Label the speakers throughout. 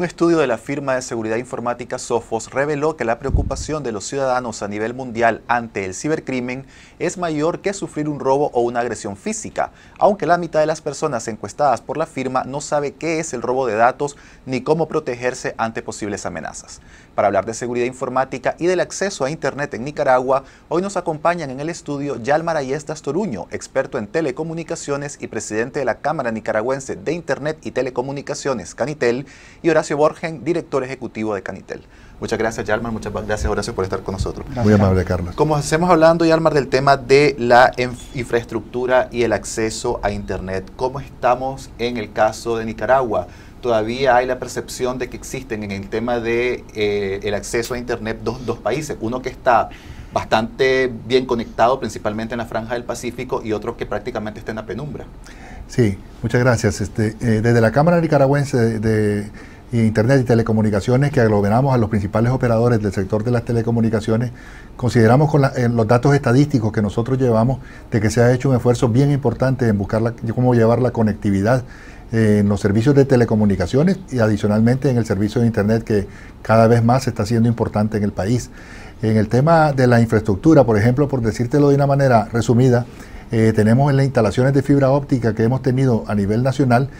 Speaker 1: Un estudio de la firma de seguridad informática Sophos reveló que la preocupación de los ciudadanos a nivel mundial ante el cibercrimen es mayor que sufrir un robo o una agresión física, aunque la mitad de las personas encuestadas por la firma no sabe qué es el robo de datos ni cómo protegerse ante posibles amenazas. Para hablar de seguridad informática y del acceso a Internet en Nicaragua, hoy nos acompañan en el estudio Yalmar Ayestas Toruño, experto en telecomunicaciones y presidente de la Cámara Nicaragüense de Internet y Telecomunicaciones, Canitel, y Horacio Borgen, director ejecutivo de Canitel. Muchas gracias, Yalmar. Muchas gracias, Horacio, por estar con nosotros.
Speaker 2: Muy amable, Carlos.
Speaker 1: Como hacemos hablando, Yalmar, del tema de la infraestructura y el acceso a Internet. ¿Cómo estamos en el caso de Nicaragua? Todavía hay la percepción de que existen en el tema de eh, el acceso a Internet dos, países. Uno que está bastante bien conectado, principalmente en la franja del Pacífico, y otro que prácticamente está en la penumbra.
Speaker 2: Sí, muchas gracias. Este, eh, desde la Cámara Nicaragüense de Internet y Telecomunicaciones, que aglomeramos a los principales operadores del sector de las telecomunicaciones, consideramos con los datos estadísticos que nosotros llevamos de que se ha hecho un esfuerzo bien importante en buscar cómo llevar la conectividad eh, en los servicios de telecomunicaciones y adicionalmente en el servicio de Internet que cada vez más está siendo importante en el país. En el tema de la infraestructura, por ejemplo, por decírtelo de una manera resumida, eh, tenemos en las instalaciones de fibra óptica que hemos tenido a nivel nacional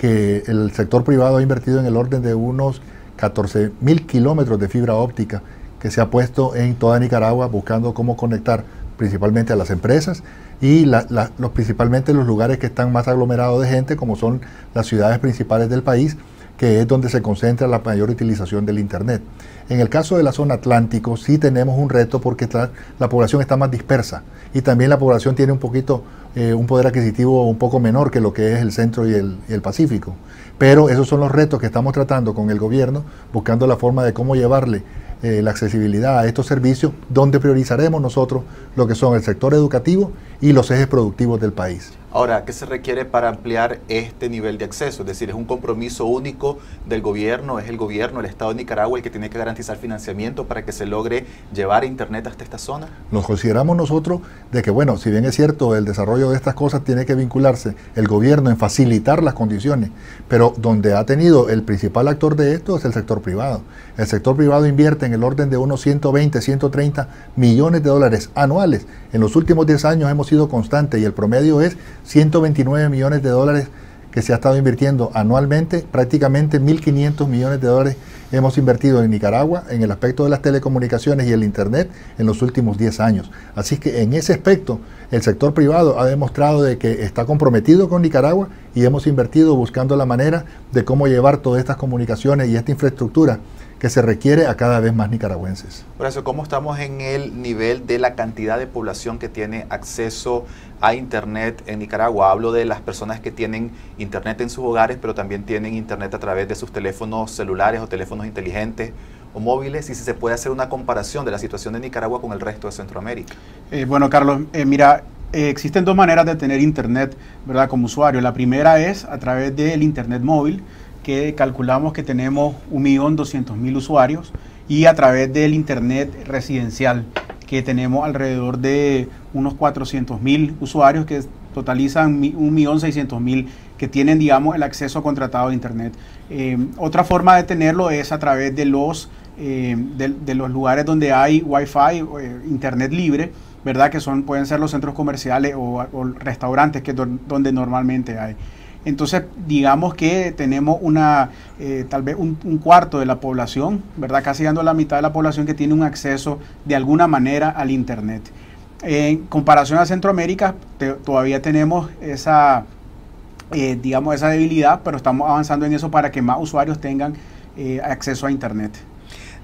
Speaker 2: que el sector privado ha invertido en el orden de unos 14.000 mil kilómetros de fibra óptica que se ha puesto en toda Nicaragua buscando cómo conectar principalmente a las empresas y los, principalmente los lugares que están más aglomerados de gente, como son las ciudades principales del país, que es donde se concentra la mayor utilización del Internet. En el caso de la zona atlántico sí tenemos un reto porque la población está más dispersa y también la población tiene un poquito eh, un poder adquisitivo un poco menor que lo que es el centro y el, Pacífico. Pero esos son los retos que estamos tratando con el gobierno, buscando la forma de cómo llevarle eh, la accesibilidad a estos servicios, donde priorizaremos nosotros lo que son el sector educativo y los ejes productivos del país.
Speaker 1: Ahora, ¿qué se requiere para ampliar este nivel de acceso? Es decir, es un compromiso único del gobierno, es el gobierno, el Estado de Nicaragua el que tiene que garantizar financiamiento para que se logre llevar Internet hasta esta zona.
Speaker 2: Nos consideramos nosotros de que, bueno, si bien es cierto, el desarrollo de estas cosas tiene que vincularse el gobierno en facilitar las condiciones, pero donde ha tenido el principal actor de esto es el sector privado. El sector privado invierte en el orden de unos 120, 130 millones de dólares anuales. En los últimos 10 años hemos sido constantes y el promedio es 129 millones de dólares que se ha estado invirtiendo anualmente, prácticamente 1.500 millones de dólares hemos invertido en Nicaragua en el aspecto de las telecomunicaciones y el Internet en los últimos 10 años. Así que en ese aspecto el sector privado ha demostrado de que está comprometido con Nicaragua y hemos invertido buscando la manera de cómo llevar todas estas comunicaciones y esta infraestructura que se requiere a cada vez más nicaragüenses.
Speaker 1: Horacio, ¿cómo estamos en el nivel de la cantidad de población que tiene acceso a Internet en Nicaragua? Hablo de las personas que tienen Internet en sus hogares, pero también tienen Internet a través de sus teléfonos celulares o teléfonos inteligentes o móviles, y si se puede hacer una comparación de la situación de Nicaragua con el resto de Centroamérica.
Speaker 3: Eh, bueno, Carlos, eh, mira, eh, existen dos maneras de tener Internet, ¿verdad? Como usuario. La primera es a través del Internet móvil que calculamos que tenemos 1.200.000 usuarios y a través del Internet residencial, que tenemos alrededor de unos 400.000 usuarios que totalizan 1.600.000 que tienen, digamos, el acceso contratado de Internet. Eh, otra forma de tenerlo es a través de los, eh, de, los lugares donde hay Wi-Fi, eh, Internet libre, ¿verdad? Que son, pueden ser los centros comerciales o, restaurantes, que donde normalmente hay. Entonces, digamos que tenemos una, eh, tal vez un, cuarto de la población, ¿verdad? Casi dando la mitad de la población que tiene un acceso de alguna manera al Internet. En comparación a Centroamérica, todavía tenemos esa, eh, digamos, esa debilidad, pero estamos avanzando en eso para que más usuarios tengan eh, acceso a Internet.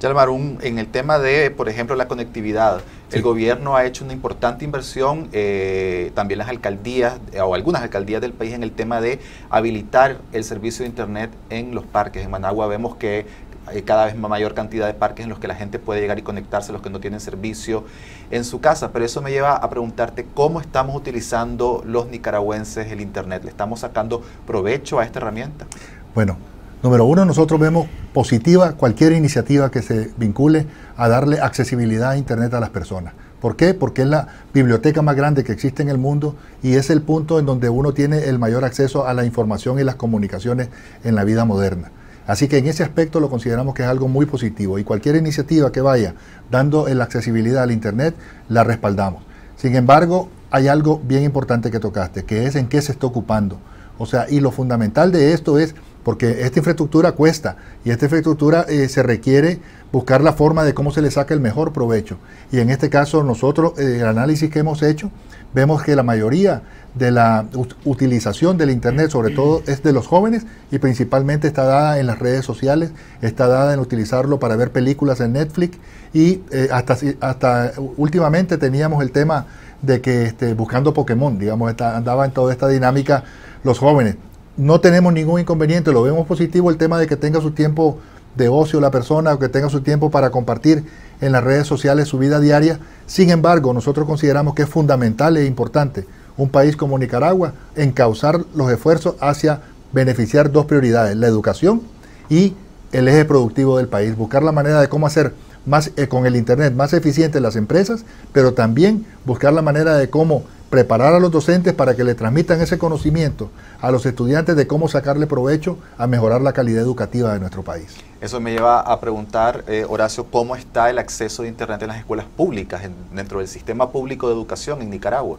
Speaker 1: Yalmar, en el tema de, por ejemplo, la conectividad, el gobierno ha hecho una importante inversión, eh, también las alcaldías eh, o algunas alcaldías del país en el tema de habilitar el servicio de Internet en los parques. En Managua vemos que hay cada vez mayor cantidad de parques en los que la gente puede llegar y conectarse, los que no tienen servicio en su casa. Pero eso me lleva a preguntarte cómo estamos utilizando los nicaragüenses el Internet. ¿Le estamos sacando provecho a esta herramienta?
Speaker 2: Bueno, Número uno, nosotros vemos positiva cualquier iniciativa que se vincule a darle accesibilidad a Internet a las personas. ¿Por qué? Porque es la biblioteca más grande que existe en el mundo y es el punto en donde uno tiene el mayor acceso a la información y las comunicaciones en la vida moderna. Así que en ese aspecto lo consideramos que es algo muy positivo y cualquier iniciativa que vaya dando la accesibilidad al Internet la respaldamos. Sin embargo, hay algo bien importante que tocaste, que es en qué se está ocupando. O sea, y lo fundamental de esto es porque esta infraestructura cuesta y esta infraestructura eh, se requiere buscar la forma de cómo se le saca el mejor provecho. Y en este caso nosotros, eh, el análisis que hemos hecho, vemos que la mayoría de la utilización del Internet, sobre todo, es de los jóvenes y principalmente está dada en las redes sociales, está dada en utilizarlo para ver películas en Netflix y eh, hasta, hasta últimamente teníamos el tema de que este, buscando Pokémon, digamos, andaba en toda esta dinámica los jóvenes no tenemos ningún inconveniente, lo vemos positivo el tema de que tenga su tiempo de ocio la persona o que tenga su tiempo para compartir en las redes sociales su vida diaria. Sin embargo, nosotros consideramos que es fundamental e importante un país como Nicaragua encauzar los esfuerzos hacia beneficiar dos prioridades, la educación y el eje productivo del país, buscar la manera de cómo hacer más eh, con el Internet más eficientes las empresas, pero también buscar la manera de cómo preparar a los docentes para que le transmitan ese conocimiento a los estudiantes de cómo sacarle provecho a mejorar la calidad educativa de nuestro país.
Speaker 1: Eso me lleva a preguntar, eh, Horacio, ¿cómo está el acceso de Internet en las escuelas públicas, dentro del sistema público de educación en Nicaragua?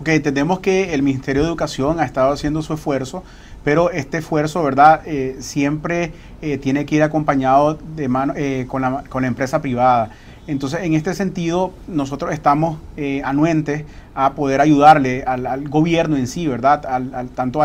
Speaker 3: Ok, entendemos que el Ministerio de Educación ha estado haciendo su esfuerzo, pero este esfuerzo, ¿verdad?, eh, siempre eh, tiene que ir acompañado de mano, con con la empresa privada. Entonces, en este sentido, nosotros estamos eh, anuentes a poder ayudarle al, gobierno en sí, ¿verdad? tanto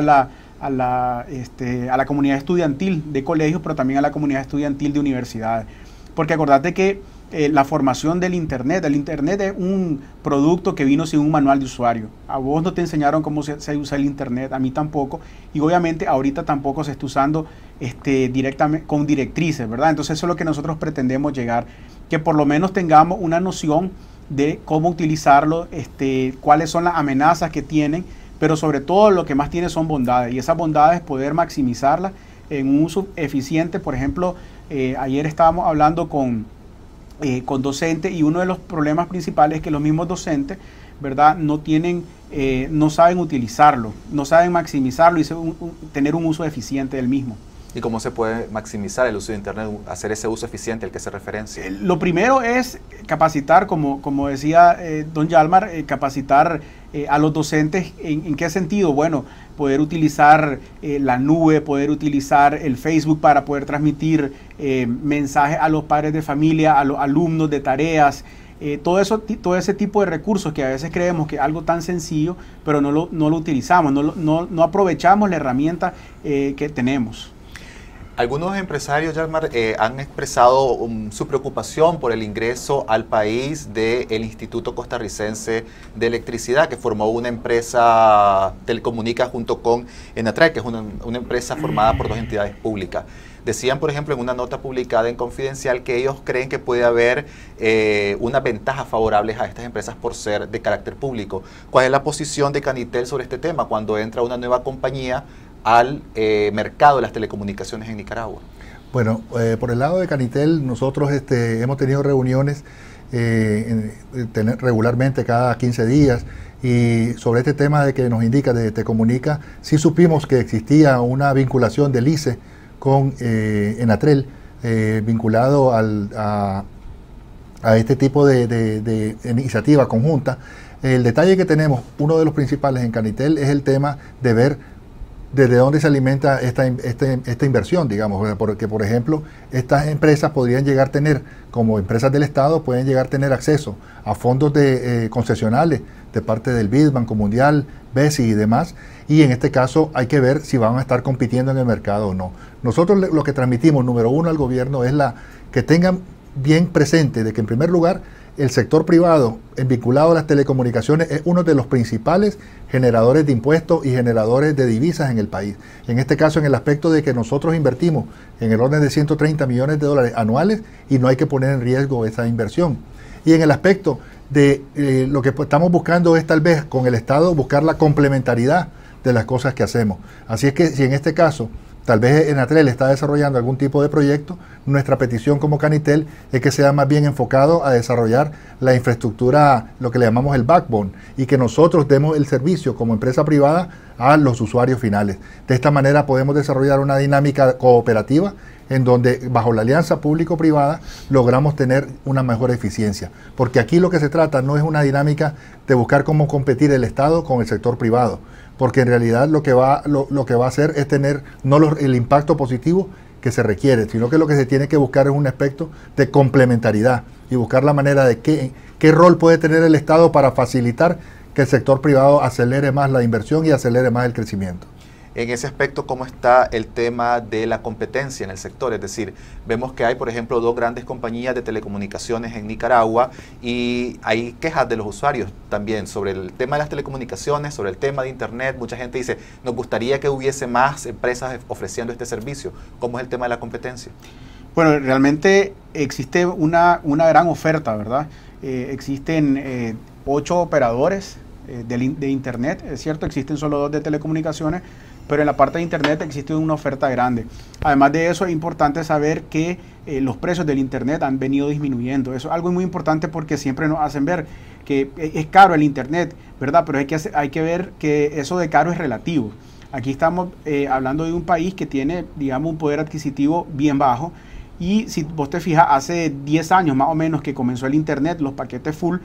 Speaker 3: este, a la, comunidad estudiantil de colegios, pero también a la comunidad estudiantil de universidades. Porque acordate que eh, la formación del Internet, el Internet es un producto que vino sin un manual de usuario. A vos no te enseñaron cómo se, usa el Internet, a mí tampoco. Y obviamente ahorita tampoco se está usando este, directamente con directrices, ¿verdad? Entonces eso es lo que nosotros pretendemos llegar que por lo menos tengamos una noción de cómo utilizarlo, este, cuáles son las amenazas que tienen, pero sobre todo lo que más tiene son bondades y esas bondades poder maximizarlas en un uso eficiente. Por ejemplo, eh, ayer estábamos hablando con, eh, con docentes y uno de los problemas principales es que los mismos docentes, ¿verdad? No tienen, eh, no saben utilizarlo, no saben maximizarlo y
Speaker 1: tener un uso eficiente del mismo y cómo se puede maximizar el uso de Internet, hacer ese uso eficiente al que se referencia. Eh, lo
Speaker 3: primero es capacitar, como, como decía eh, don Yalmar, eh, capacitar a los docentes en, qué sentido. Bueno, poder utilizar la nube, poder utilizar el Facebook para poder transmitir mensajes a los padres de familia, a los alumnos de tareas. todo, eso, todo ese tipo de recursos que a veces creemos que es algo tan sencillo, pero no lo, no lo utilizamos, no, no, aprovechamos la herramienta que tenemos.
Speaker 1: Algunos empresarios eh, han expresado um, su preocupación por el ingreso al país del Instituto Costarricense de Electricidad, que formó una empresa Telecomunica junto con Enatrae, que es una, empresa formada por dos entidades públicas. Decían, por ejemplo, en una nota publicada en Confidencial que ellos creen que puede haber eh, una unas ventajas favorables a estas empresas por ser de carácter público. ¿Cuál es la posición de Canitel sobre este tema cuando entra una nueva compañía al eh, mercado de las telecomunicaciones en Nicaragua?
Speaker 2: Bueno, eh, por el lado de Canitel, nosotros este, hemos tenido reuniones eh, regularmente cada 15 días y sobre este tema de que nos indica, de Te Comunica, sí supimos que existía una vinculación del ICE con Enatrel, vinculado al, a, este tipo de iniciativa conjunta. El detalle que tenemos, uno de los principales en Canitel, es el tema de ver desde dónde se alimenta esta, este, inversión, digamos, porque por ejemplo estas empresas podrían llegar a tener, como empresas del Estado, pueden llegar a tener acceso a fondos de, eh, concesionales de parte del BID, Banco Mundial, BESI y demás, y en este caso hay que ver si van a estar compitiendo en el mercado o no. Nosotros lo que transmitimos, número uno, al gobierno es la que tengan bien presente de que en primer lugar el sector privado vinculado a las telecomunicaciones es uno de los principales generadores de impuestos y generadores de divisas en el país. En este caso, en el aspecto de que nosotros invertimos en el orden de 130 millones de dólares anuales y no hay que poner en riesgo esa inversión. Y en el aspecto de eh, lo que estamos buscando es tal vez con el Estado buscar la complementariedad de las cosas que hacemos. Así es que si en este caso Tal vez Enatrel está desarrollando algún tipo de proyecto. Nuestra petición como Canitel es que sea más bien enfocado a desarrollar la infraestructura, lo que le llamamos el backbone, y que nosotros demos el servicio como empresa privada a los usuarios finales. De esta manera podemos desarrollar una dinámica cooperativa en donde bajo la alianza público-privada logramos tener una mejor eficiencia. Porque aquí lo que se trata no es una dinámica de buscar cómo competir el Estado con el sector privado, porque en realidad lo que va, lo, que va a hacer es tener no el impacto positivo que se requiere, sino que lo que se tiene que buscar es un aspecto de complementariedad y buscar la manera de qué, qué rol puede tener el Estado para facilitar que el sector privado acelere más la inversión y acelere más el crecimiento
Speaker 1: en ese aspecto cómo está el tema de la competencia en el sector. Es decir, vemos que hay, por ejemplo, dos grandes compañías de telecomunicaciones en Nicaragua y hay quejas de los usuarios también sobre el tema de las telecomunicaciones, sobre el tema de Internet. Mucha gente dice, nos gustaría que hubiese más empresas ofreciendo este servicio. ¿Cómo es el tema de la competencia?
Speaker 3: Bueno, realmente existe una, una gran oferta, ¿verdad? Eh, existen eh, ocho operadores eh, de, de Internet, es cierto, existen solo dos de telecomunicaciones, pero en la parte de Internet existe una oferta grande. Además de eso, es importante saber que eh, los precios del Internet han venido disminuyendo. Eso es algo muy importante porque siempre nos hacen ver que eh, es caro el Internet, ¿verdad? Pero hay que, hay que ver que eso de caro es relativo. Aquí estamos eh, hablando de un país que tiene, digamos, un poder adquisitivo bien bajo. Y si vos te fijas, hace 10 años más o menos que comenzó el Internet, los paquetes full,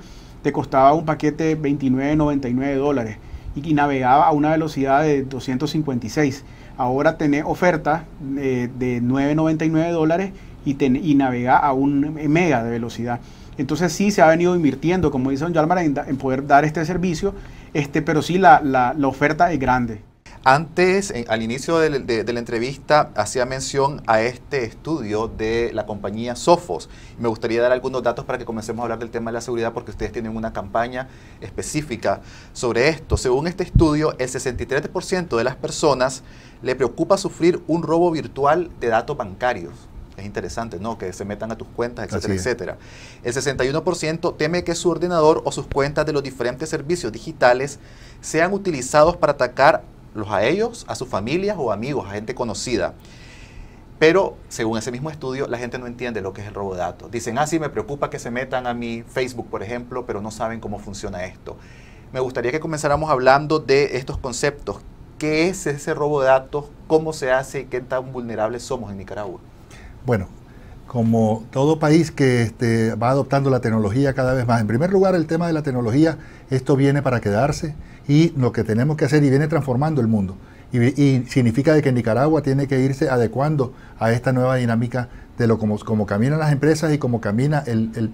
Speaker 3: te costaba un paquete 29,99 dólares y, navegaba a una velocidad de 256. Ahora tiene oferta eh, de, 9,99 dólares y, navega a un mega de velocidad. Entonces sí se ha venido invirtiendo, como dice Don Yalmar, en, poder dar este servicio, este, pero sí la, la oferta es grande.
Speaker 1: Antes, al inicio de, de la entrevista, hacía mención a este estudio de la compañía Sofos. Me gustaría dar algunos datos para que comencemos a hablar del tema de la seguridad, porque ustedes tienen una campaña específica sobre esto. Según este estudio, el 63% de las personas le preocupa sufrir un robo virtual de datos bancarios es interesante, ¿no? Que se metan a tus cuentas, etcétera, etcétera. El 61% teme que su ordenador o sus cuentas de los diferentes servicios digitales sean utilizados para atacar a ellos, a sus familias o amigos, a gente conocida. Pero, según ese mismo estudio, la gente no entiende lo que es el robo de datos. Dicen, ah, sí, me preocupa que se metan a mi Facebook, por ejemplo, pero no saben cómo funciona esto. Me gustaría que comenzáramos hablando de estos conceptos. ¿Qué es ese robo de datos? ¿Cómo se hace? ¿Qué tan vulnerables somos en Nicaragua?
Speaker 2: Bueno, como todo país que este, va adoptando la tecnología cada vez más. En primer lugar, el tema de la tecnología, esto viene para quedarse y lo que tenemos que hacer y viene transformando el mundo. Y, significa de que Nicaragua tiene que irse adecuando a esta nueva dinámica de lo como, caminan las empresas y cómo caminan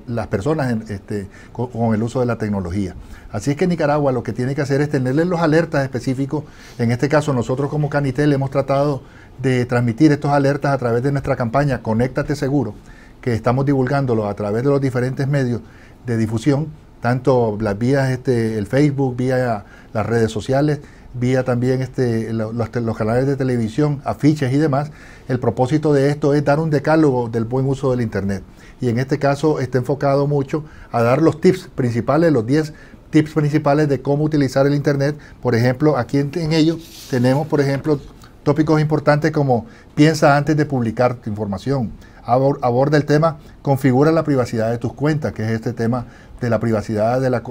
Speaker 2: las personas este, con, el uso de la tecnología. Así es que Nicaragua lo que tiene que hacer es tenerle los alertas específicos. En este caso, nosotros como Canitel hemos tratado de transmitir estos alertas a través de nuestra campaña Conéctate Seguro, que estamos divulgándolo a través de los diferentes medios de difusión, tanto las vías, este, el Facebook, vía las redes sociales vía también este, los, canales de televisión, afiches y demás. El propósito de esto es dar un decálogo del buen uso del Internet. Y en este caso está enfocado mucho a dar los tips principales, los 10 tips principales de cómo utilizar el Internet. Por ejemplo, aquí en, en ello tenemos, por ejemplo, tópicos importantes como piensa antes de publicar tu información, aborda el tema configura la privacidad de tus cuentas, que es este tema de la privacidad de, la,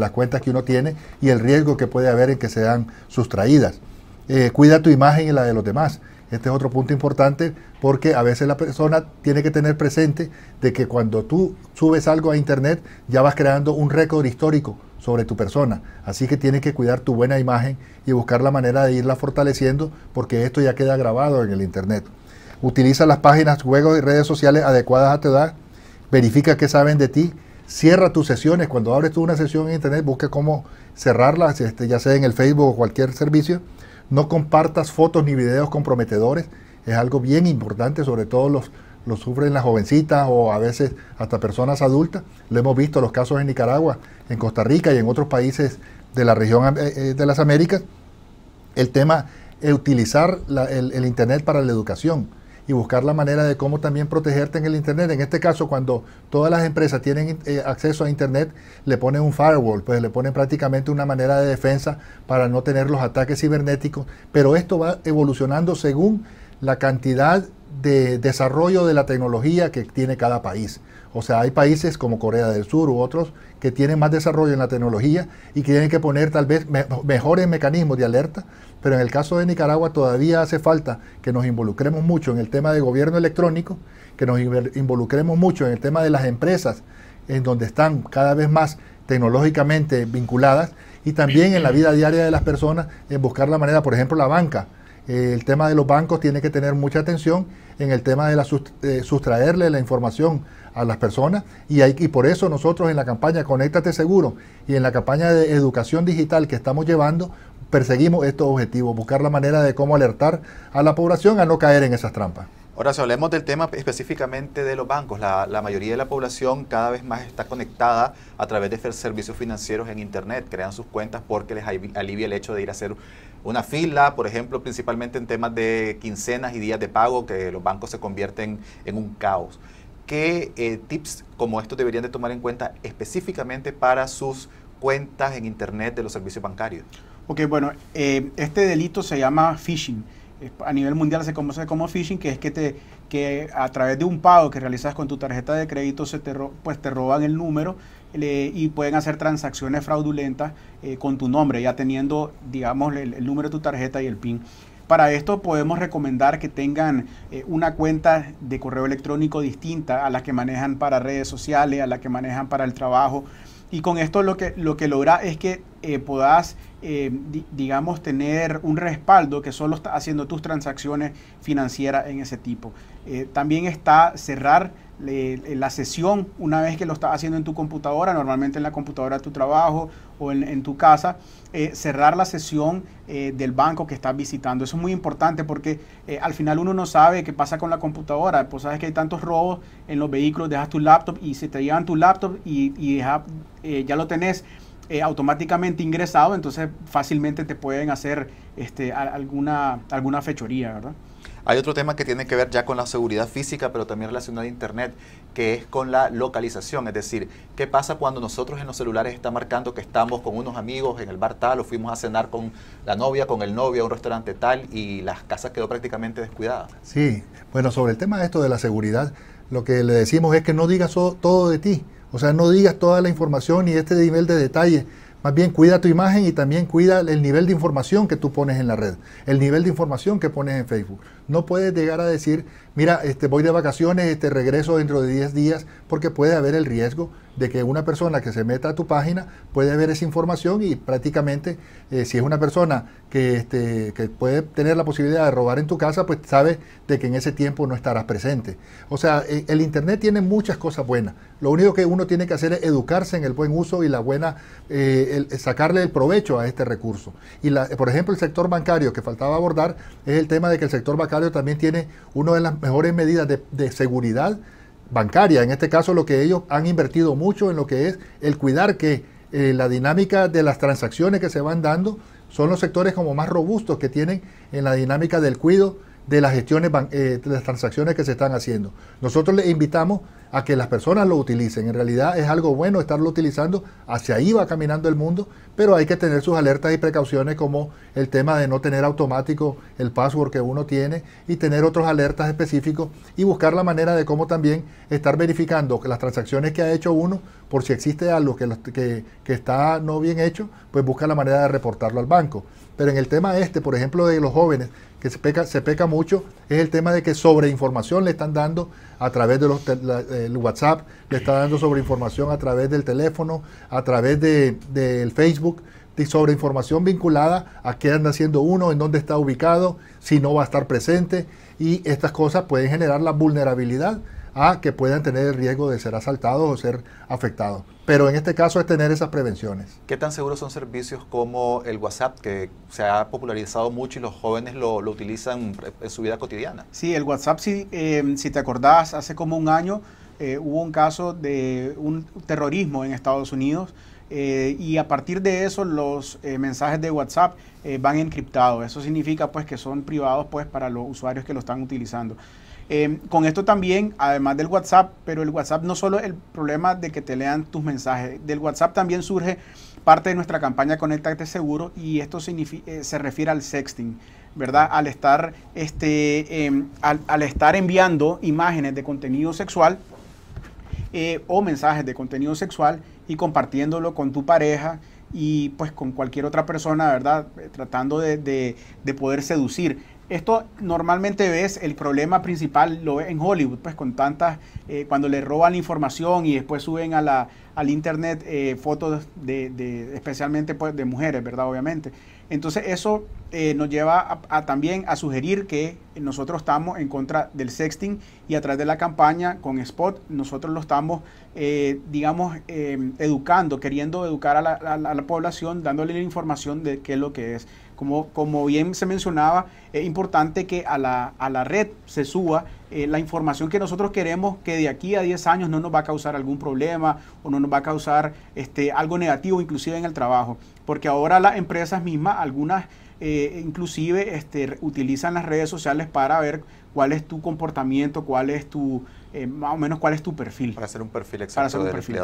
Speaker 2: las cuentas que uno tiene y el riesgo que puede haber en que sean sustraídas. Eh, cuida tu imagen y la de los demás. Este es otro punto importante porque a veces la persona tiene que tener presente de que cuando tú subes algo a internet ya vas creando un récord histórico sobre tu persona. Así que tienes que cuidar tu buena imagen y buscar la manera de irla fortaleciendo porque esto ya queda grabado en el internet. Utiliza las páginas, juegos y redes sociales adecuadas a tu edad. Verifica qué saben de ti Cierra tus sesiones. Cuando abres tú una sesión en Internet, busca cómo cerrarla, este, ya sea en el Facebook o cualquier servicio. No compartas fotos ni videos comprometedores. Es algo bien importante, sobre todo los, lo sufren las jovencitas o a veces hasta personas adultas. Lo hemos visto los casos en Nicaragua, en Costa Rica y en otros países de la región eh, eh, de las Américas. El tema es utilizar el Internet para la educación y buscar la manera de cómo también protegerte en el Internet. En este caso, cuando todas las empresas tienen eh, acceso a Internet, le ponen un firewall, pues le ponen prácticamente una manera de defensa para no tener los ataques cibernéticos, pero esto va evolucionando según la cantidad de desarrollo de la tecnología que tiene cada país. O sea, hay países como Corea del Sur u otros que tienen más desarrollo en la tecnología y que tienen que poner tal vez mejores mecanismos de alerta, pero en el caso de Nicaragua todavía hace falta que nos involucremos mucho en el tema de gobierno electrónico, que nos involucremos mucho en el tema de las empresas, en donde están cada vez más tecnológicamente vinculadas, y también en la vida diaria de las personas, en buscar la manera, por ejemplo, la banca. Eh, el tema de los bancos tiene que tener mucha atención en el tema de la eh, sustraerle la información a las personas y, hay, por eso nosotros en la campaña Conéctate Seguro y en la campaña de educación digital que estamos llevando perseguimos estos objetivos, buscar la manera de cómo alertar a la población a no caer en esas trampas.
Speaker 1: Ahora, si hablemos del tema específicamente de los bancos, la, la, mayoría de la población cada vez más está conectada a través de servicios financieros en Internet, crean sus cuentas porque les alivia el hecho de ir a hacer una fila, por ejemplo, principalmente en temas de quincenas y días de pago, que los bancos se convierten en un caos. ¿Qué eh, tips como estos deberían de tomar en cuenta específicamente para sus cuentas en Internet de los servicios bancarios?
Speaker 3: Ok, bueno, eh, este delito se llama phishing. A nivel mundial se conoce como phishing, que es que, te, que a través de un pago que realizas con tu tarjeta de crédito, se te, pues te roban el número y pueden hacer transacciones fraudulentas eh, con tu nombre, ya teniendo, digamos, el número de tu tarjeta y el PIN. Para esto podemos recomendar que tengan eh, una cuenta de correo electrónico distinta a la que manejan para redes sociales, a la que manejan para el trabajo. Y con esto lo que, lo que logra es que eh, puedas, eh, digamos, tener un respaldo que solo está haciendo tus transacciones financieras en ese tipo. también está cerrar la sesión una vez que lo estás haciendo en tu computadora, normalmente en la computadora de tu trabajo o en, tu casa, eh, cerrar la sesión eh, del banco que estás visitando. Eso es muy importante porque eh, al final uno no sabe qué pasa con la computadora. Pues sabes que hay tantos robos en los vehículos, dejas tu laptop y si te llevan tu laptop y, ya lo tenés. automáticamente ingresado, entonces fácilmente te pueden hacer este, alguna, alguna fechoría, ¿verdad?
Speaker 1: Hay otro tema que tiene que ver ya con la seguridad física, pero también relacionado a Internet, que es con la localización. Es decir, ¿qué pasa cuando nosotros en los celulares está marcando que estamos con unos amigos en el bar tal o fuimos a cenar con la novia, con el novio a un restaurante tal y las casas quedó prácticamente descuidada?
Speaker 2: Sí, bueno, sobre el tema de esto de la seguridad, lo que le decimos es que no digas todo de ti, o sea, no digas toda la información y este nivel de detalle. Más bien cuida tu imagen y también cuida el nivel de información que tú pones en la red, el nivel de información que pones en Facebook. No puedes llegar a decir, mira, este, voy de vacaciones, este, regreso dentro de 10 días, porque puede haber el riesgo de que una persona que se meta a tu página puede ver esa información y prácticamente eh, si es una persona este, que, puede tener la posibilidad de robar en tu casa, pues sabes de que en ese tiempo no estarás presente. O sea, e, el Internet tiene muchas cosas buenas. Lo único que uno tiene que hacer es educarse en el buen uso y la buena, eh, sacarle el provecho a este recurso. Y por ejemplo, el sector bancario que faltaba abordar es el tema de que el sector bancario también tiene una de las mejores medidas de, seguridad bancaria. En este caso, lo que ellos han invertido mucho en lo que es el cuidar que eh, la dinámica de las transacciones que se van dando son los sectores como más robustos que tienen en la dinámica del cuidado de las gestiones, eh, de las transacciones que se están haciendo. Nosotros les invitamos a que las personas lo utilicen. En realidad es algo bueno estarlo utilizando, hacia ahí va caminando el mundo, pero hay que tener sus alertas y precauciones como el tema de no tener automático el password que uno tiene y tener otros alertas específicos y buscar la manera de cómo también estar verificando las transacciones que ha hecho uno por si existe algo que, que, está no bien hecho, pues busca la manera de reportarlo al banco. Pero en el tema este, por ejemplo, de los jóvenes, que se peca, se peca mucho, es el tema de que sobre información le están dando a través de los WhatsApp, le está dando sobre información a través del teléfono, a través del de, Facebook, de sobre información vinculada a qué anda haciendo uno, en dónde está ubicado, si no va a estar presente, y estas cosas pueden generar la vulnerabilidad a que puedan tener el riesgo de ser asaltados o ser afectados. Pero en este caso es tener esas prevenciones.
Speaker 1: ¿Qué tan seguros son servicios como el WhatsApp, que se ha popularizado mucho y los jóvenes lo, utilizan en su vida cotidiana?
Speaker 3: Sí, el WhatsApp, si, em, si te acordás, hace como un año eh, hubo un caso de un terrorismo en Estados Unidos. Eh, y a partir de eso los eh, mensajes de WhatsApp van encriptados. Eso significa pues que son privados pues para los usuarios que lo están utilizando. Em, con esto también, además del WhatsApp, pero el WhatsApp no solo el problema de que te lean tus mensajes, del WhatsApp también surge parte de nuestra campaña Conéctate Seguro y esto eh, se refiere al sexting, ¿verdad? Al estar, este, em, al, estar enviando imágenes de contenido sexual eh, o mensajes de contenido sexual y compartiéndolo con tu pareja y pues con cualquier otra persona, ¿verdad? Eh, tratando de poder seducir esto normalmente ves el problema principal lo ves en Hollywood, pues con tantas, eh, cuando le roban la información y después suben a la, al internet eh, fotos de, especialmente pues, de mujeres, ¿verdad? Obviamente. Entonces eso eh, nos lleva a, también a sugerir que nosotros estamos en contra del sexting y a través de la campaña con Spot nosotros lo estamos, digamos, educando, queriendo educar a la población, dándole la información de qué es lo que es. Como, como bien se mencionaba, es importante que a la, red se suba eh, la información que nosotros queremos que de aquí a 10 años no nos va a causar algún problema o no nos va a causar este, algo negativo inclusive en el trabajo. Porque ahora las empresas mismas, algunas eh, inclusive este, utilizan las redes sociales para ver cuál es tu comportamiento, cuál es tu, eh, más o menos cuál es tu
Speaker 1: perfil. Para hacer un perfil exacto para hacer un del perfil.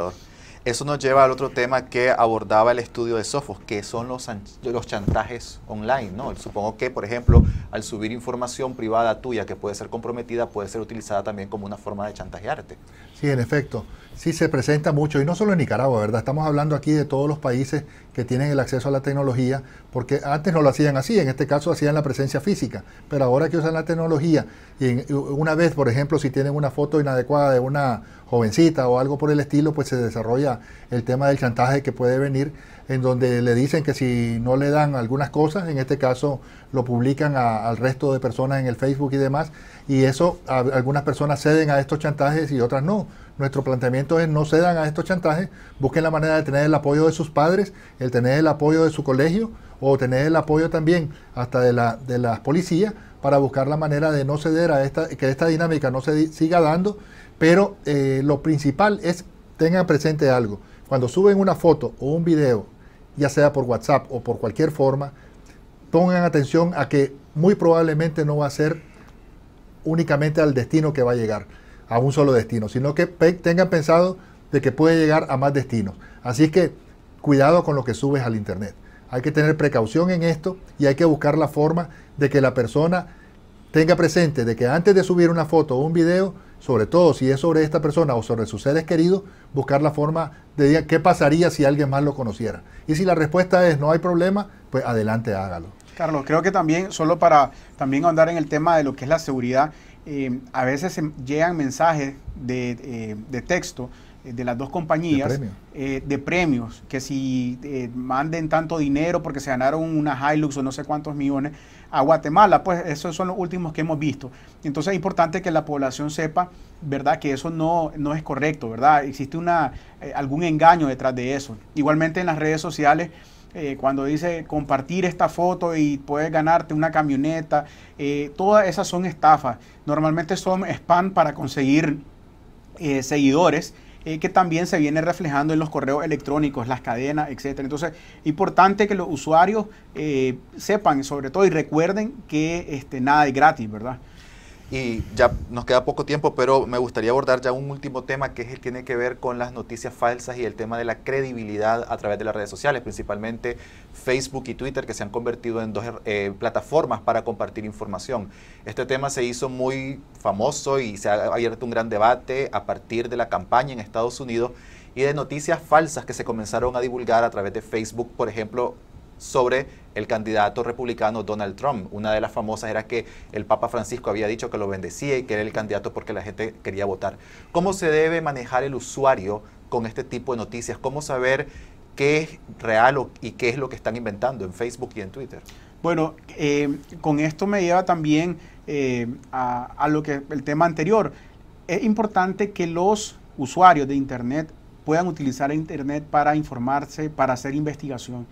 Speaker 1: Eso nos lleva al otro tema que abordaba el estudio de Sofos, que son los, los chantajes online. ¿no? Supongo que, por ejemplo, al subir información privada tuya que puede ser comprometida, puede ser utilizada también como una forma de chantajearte.
Speaker 2: Sí, en efecto. Sí, se presenta mucho, y no solo en Nicaragua, ¿verdad? Estamos hablando aquí de todos los países que tienen el acceso a la tecnología, porque antes no lo hacían así, en este caso hacían la presencia física, pero ahora que usan la tecnología, y una vez, por ejemplo, si tienen una foto inadecuada de una jovencita o algo por el estilo, pues se desarrolla el tema del chantaje que puede venir, en donde le dicen que si no le dan algunas cosas, en este caso lo publican al resto de personas en el Facebook y demás, y eso algunas personas ceden a estos chantajes y otras no. Nuestro planteamiento es no cedan a estos chantajes, busquen la manera de tener el apoyo de sus padres, el tener el apoyo de su colegio o tener el apoyo también hasta de, la, de las policías para buscar la manera de no ceder a esta, que esta dinámica no se siga dando, pero eh, lo principal es tengan presente algo. Cuando suben una foto o un video, ya sea por WhatsApp o por cualquier forma, pongan atención a que muy probablemente no va a ser únicamente al destino que va a llegar, a un solo destino, sino que tengan pensado de que puede llegar a más destinos. Así es que cuidado con lo que subes al Internet. Hay que tener precaución en esto y hay que buscar la forma de que la persona tenga presente de que antes de subir una foto o un video, sobre todo si es sobre esta persona o sobre sus seres queridos, buscar la forma de qué pasaría si alguien más lo conociera. Y si la respuesta es no hay problema, pues adelante hágalo. Carlos, creo que también, solo para también
Speaker 3: ahondar en el tema de lo que es la seguridad, eh, a veces llegan mensajes de, eh, de texto eh, de las dos compañías de, premios, eh, que si eh, manden tanto dinero porque se ganaron una Hilux o no sé cuántos millones a Guatemala, pues esos son los últimos que hemos visto. Entonces es importante que la población sepa, ¿verdad?, que eso no, no es correcto, ¿verdad? Existe una, algún engaño detrás de eso. Igualmente en las redes sociales. cuando dice compartir esta foto y puedes ganarte una camioneta, todas esas son estafas. Normalmente son spam para conseguir seguidores eh, que también se viene reflejando en los correos electrónicos, las cadenas, etc. Entonces, importante que los usuarios eh, sepan sobre todo y recuerden que este,
Speaker 1: nada es gratis, ¿verdad? Y ya nos queda poco tiempo, pero me gustaría abordar ya un último tema que es el tiene que ver con las noticias falsas y el tema de la credibilidad a través de las redes sociales, principalmente Facebook y Twitter, que se han convertido en dos eh, plataformas para compartir información. Este tema se hizo muy famoso y se ha abierto un gran debate a partir de la campaña en Estados Unidos y de noticias falsas que se comenzaron a divulgar a través de Facebook, por ejemplo, sobre el candidato republicano Donald Trump. Una de las famosas era que el Papa Francisco había dicho que lo bendecía y que era el candidato porque la gente quería votar. ¿Cómo se debe manejar el usuario con este tipo de noticias? ¿Cómo saber qué es real y qué es lo que están inventando en Facebook y en Twitter?
Speaker 3: Bueno, eh, con esto me lleva también eh, a, lo que el tema anterior. Es importante que los usuarios de Internet puedan utilizar Internet para informarse, para hacer investigación.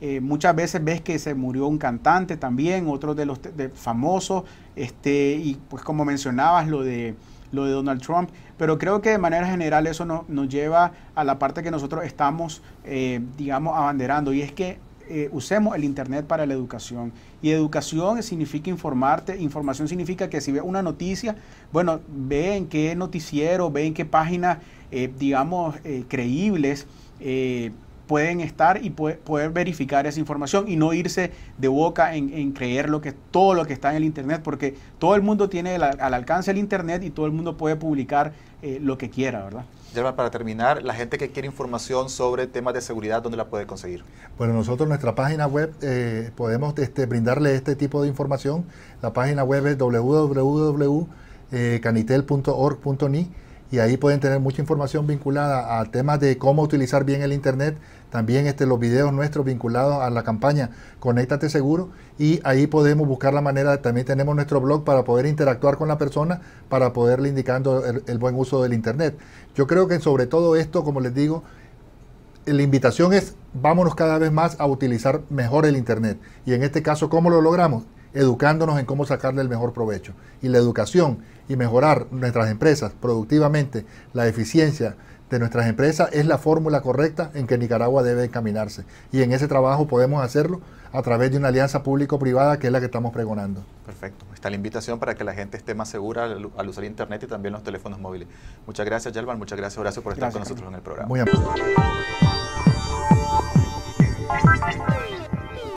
Speaker 3: Eh, muchas veces ves que se murió un cantante también, otro de los famosos, este, y pues como mencionabas lo de, lo de Donald Trump, pero creo que de manera general eso nos lleva a la parte que nosotros estamos, eh, digamos, abanderando, y es que eh, usemos el Internet para la educación. Y educación significa informarte, información significa que si ves una noticia, bueno, ve en qué noticiero, ve en qué páginas, digamos, creíbles pueden estar y poder verificar esa información y no irse de boca en, creer lo que, todo lo que está en el Internet, porque todo el mundo tiene al alcance el Internet y todo el mundo puede publicar eh, lo que
Speaker 2: quiera, ¿verdad?
Speaker 1: Germán, para terminar, la gente que quiere información sobre temas de seguridad, ¿dónde la puede conseguir?
Speaker 2: Bueno, nosotros nuestra página web eh, podemos este, brindarle este tipo de información. La página web es www.canitel.org.ni eh, y ahí pueden tener mucha información vinculada a temas de cómo utilizar bien el Internet, también este, los videos nuestros vinculados a la campaña Conéctate Seguro y ahí podemos buscar la manera, también tenemos nuestro blog para poder interactuar con la persona, para poderle indicando el, el buen uso del Internet. Yo creo que sobre todo esto, como les digo, la invitación es vámonos cada vez más a utilizar mejor el Internet. Y en este caso, ¿cómo lo logramos? educándonos en cómo sacarle el mejor provecho. Y la educación y mejorar nuestras empresas productivamente, la eficiencia de nuestras empresas es la fórmula correcta en que Nicaragua debe encaminarse. Y en ese trabajo podemos hacerlo a través de una alianza público-privada que es la que estamos pregonando. Perfecto.
Speaker 1: Está la invitación para que la gente esté más segura al usar Internet y también los teléfonos móviles. Muchas gracias, Yalvan. Muchas gracias, Horacio, por estar con nosotros en el programa.
Speaker 2: Muy amable.